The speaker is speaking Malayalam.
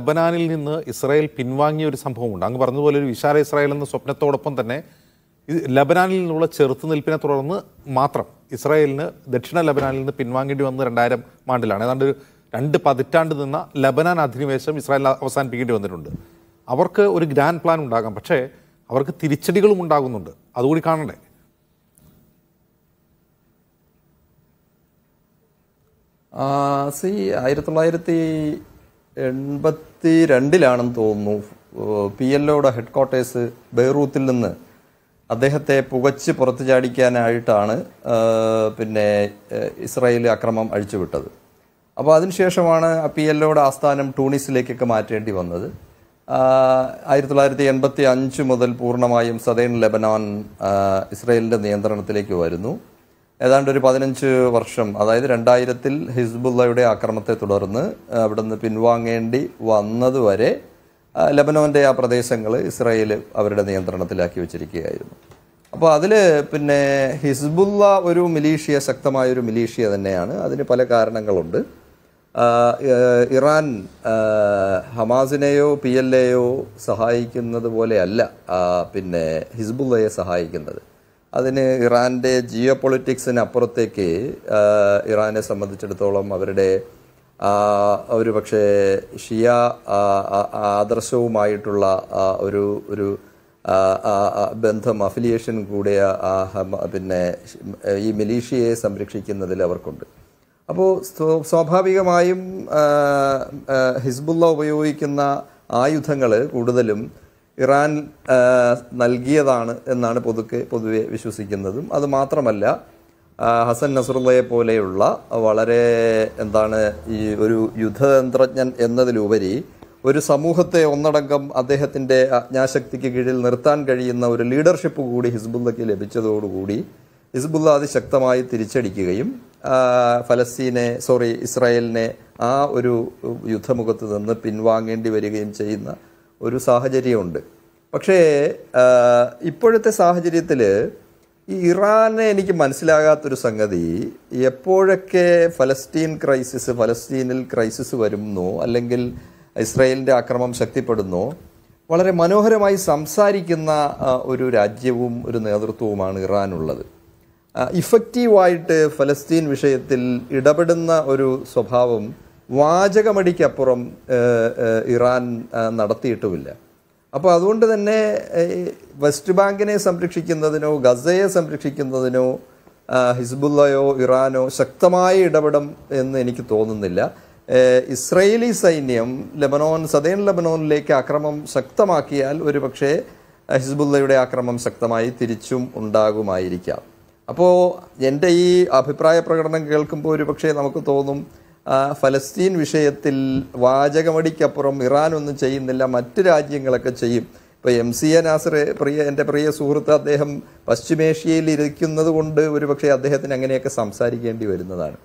ലബനാനിൽ നിന്ന് ഇസ്രായേൽ പിൻവാങ്ങിയ ഒരു സംഭവമുണ്ട് അങ്ങ് പറഞ്ഞതുപോലെ ഒരു വിശാല ഇസ്രായേൽ എന്ന സ്വപ്നത്തോടൊപ്പം തന്നെ ലബനാനിൽ നിന്നുള്ള നിൽപ്പിനെ തുടർന്ന് മാത്രം ഇസ്രായേലിന് ദക്ഷിണ ലബനാനിൽ നിന്ന് പിൻവാങ്ങേണ്ടി വന്ന രണ്ടായിരം ആണ്ടിലാണ് ഏതാണ്ട് ഒരു രണ്ട് പതിറ്റാണ്ട് നിന്ന ലബനാൻ അധിനിവേശം ഇസ്രായേൽ അവസാനിപ്പിക്കേണ്ടി വന്നിട്ടുണ്ട് അവർക്ക് ഒരു ഗ്രാൻഡ് പ്ലാൻ ഉണ്ടാകാം പക്ഷേ അവർക്ക് തിരിച്ചടികളും ഉണ്ടാകുന്നുണ്ട് അതുകൂടി കാണണ്ടേ സി ആയിരത്തി തൊള്ളായിരത്തി എൺപത്തി രണ്ടിലാണെന്ന് തോന്നുന്നു പി എൽ ഒയുടെ ഹെഡ് ക്വാർട്ടേഴ്സ് ബെയ്റൂത്തിൽ നിന്ന് അദ്ദേഹത്തെ പുകച്ച് പുറത്തു ചാടിക്കാനായിട്ടാണ് പിന്നെ ഇസ്രായേൽ അക്രമം അഴിച്ചുവിട്ടത് അപ്പോൾ അതിനുശേഷമാണ് പി എൽ ഒയുടെ ആസ്ഥാനം ടൂണിസിലേക്കൊക്കെ മാറ്റേണ്ടി വന്നത് ആയിരത്തി തൊള്ളായിരത്തി എൺപത്തി അഞ്ച് മുതൽ പൂർണ്ണമായും സദേൺ ലെബനോൻ ഇസ്രയേലിൻ്റെ നിയന്ത്രണത്തിലേക്ക് വരുന്നു ഏതാണ്ട് ഒരു പതിനഞ്ച് വർഷം അതായത് രണ്ടായിരത്തിൽ ഹിസ്ബുള്ളയുടെ ആക്രമത്തെ തുടർന്ന് അവിടുന്ന് പിൻവാങ്ങേണ്ടി വന്നതുവരെ ലബനോൻ്റെ ആ പ്രദേശങ്ങൾ ഇസ്രായേൽ അവരുടെ നിയന്ത്രണത്തിലാക്കി വെച്ചിരിക്കുകയായിരുന്നു അപ്പോൾ അതിൽ പിന്നെ ഹിസ്ബുള്ള ഒരു മിലീഷ്യ ശക്തമായ ഒരു മിലീഷ്യ തന്നെയാണ് അതിന് പല കാരണങ്ങളുണ്ട് ഇറാൻ ഹമാസിനെയോ പി എൽ എയോ സഹായിക്കുന്നത് പോലെയല്ല പിന്നെ ഹിസ്ബുള്ളയെ സഹായിക്കുന്നത് അതിന് ഇറാൻ്റെ ജിയോ പൊളിറ്റിക്സിനപ്പുറത്തേക്ക് ഇറാനെ സംബന്ധിച്ചിടത്തോളം അവരുടെ ഒരു പക്ഷേ ഷിയ ആദർശവുമായിട്ടുള്ള ഒരു ഒരു ബന്ധം അഫിലിയേഷൻ കൂടിയ പിന്നെ ഈ മിലീഷ്യയെ സംരക്ഷിക്കുന്നതിൽ അവർക്കുണ്ട് അപ്പോൾ സ്വാഭാവികമായും ഹിസ്ബുള്ള ഉപയോഗിക്കുന്ന ആയുധങ്ങൾ കൂടുതലും ഇറാൻ നൽകിയതാണ് എന്നാണ് പൊതുക്കെ പൊതുവെ വിശ്വസിക്കുന്നതും അത് മാത്രമല്ല ഹസൻ നസറുള്ളയെ പോലെയുള്ള വളരെ എന്താണ് ഈ ഒരു യുദ്ധതന്ത്രജ്ഞൻ എന്നതിലുപരി ഒരു സമൂഹത്തെ ഒന്നടങ്കം അദ്ദേഹത്തിൻ്റെ അജ്ഞാശക്തിക്ക് കീഴിൽ നിർത്താൻ കഴിയുന്ന ഒരു ലീഡർഷിപ്പ് കൂടി ഹിസ്ബുല്ലയ്ക്ക് ലഭിച്ചതോടുകൂടി ഹിസ്ബുല്ല അതിശക്തമായി തിരിച്ചടിക്കുകയും ഫലസ്തീനെ സോറി ഇസ്രായേലിനെ ആ ഒരു യുദ്ധമുഖത്ത് നിന്ന് പിൻവാങ്ങേണ്ടി വരികയും ചെയ്യുന്ന ഒരു സാഹചര്യമുണ്ട് പക്ഷേ ഇപ്പോഴത്തെ സാഹചര്യത്തിൽ ഈ ഇറാനെ എനിക്ക് മനസ്സിലാകാത്തൊരു സംഗതി എപ്പോഴൊക്കെ ഫലസ്തീൻ ക്രൈസിസ് ഫലസ്തീനിൽ ക്രൈസിസ് വരുന്നു അല്ലെങ്കിൽ ഇസ്രായേലിൻ്റെ ആക്രമം ശക്തിപ്പെടുന്നു വളരെ മനോഹരമായി സംസാരിക്കുന്ന ഒരു രാജ്യവും ഒരു നേതൃത്വവുമാണ് ഇറാനുള്ളത് ഇഫക്റ്റീവായിട്ട് ഫലസ്തീൻ വിഷയത്തിൽ ഇടപെടുന്ന ഒരു സ്വഭാവം വാചകമടിക്കപ്പുറം ഇറാൻ നടത്തിയിട്ടുമില്ല അപ്പോൾ അതുകൊണ്ട് തന്നെ വെസ്റ്റ് ബാങ്കിനെ സംരക്ഷിക്കുന്നതിനോ ഗസയെ സംരക്ഷിക്കുന്നതിനോ ഹിസ്ബുല്ലയോ ഇറാനോ ശക്തമായ ഇടപെടും എന്ന് എനിക്ക് തോന്നുന്നില്ല ഇസ്രയേലി സൈന്യം ലബനോൻ സദേൺ ലബനോനിലേക്ക് ആക്രമം ശക്തമാക്കിയാൽ പക്ഷേ ഹിസ്ബുല്ലയുടെ ആക്രമം ശക്തമായി തിരിച്ചും ഉണ്ടാകുമായിരിക്കാം അപ്പോൾ എൻ്റെ ഈ അഭിപ്രായ പ്രകടനം കേൾക്കുമ്പോൾ ഒരുപക്ഷെ നമുക്ക് തോന്നും ഫലസ്തീൻ വിഷയത്തിൽ വാചകമടിക്കപ്പുറം ഇറാൻ ഒന്നും ചെയ്യുന്നില്ല മറ്റ് രാജ്യങ്ങളൊക്കെ ചെയ്യും ഇപ്പോൾ എം സി എ നാസർ പ്രിയ എൻ്റെ പ്രിയ സുഹൃത്ത് അദ്ദേഹം പശ്ചിമേഷ്യയിൽ ഇരിക്കുന്നത് കൊണ്ട് ഒരുപക്ഷെ അദ്ദേഹത്തിന് അങ്ങനെയൊക്കെ സംസാരിക്കേണ്ടി വരുന്നതാണ്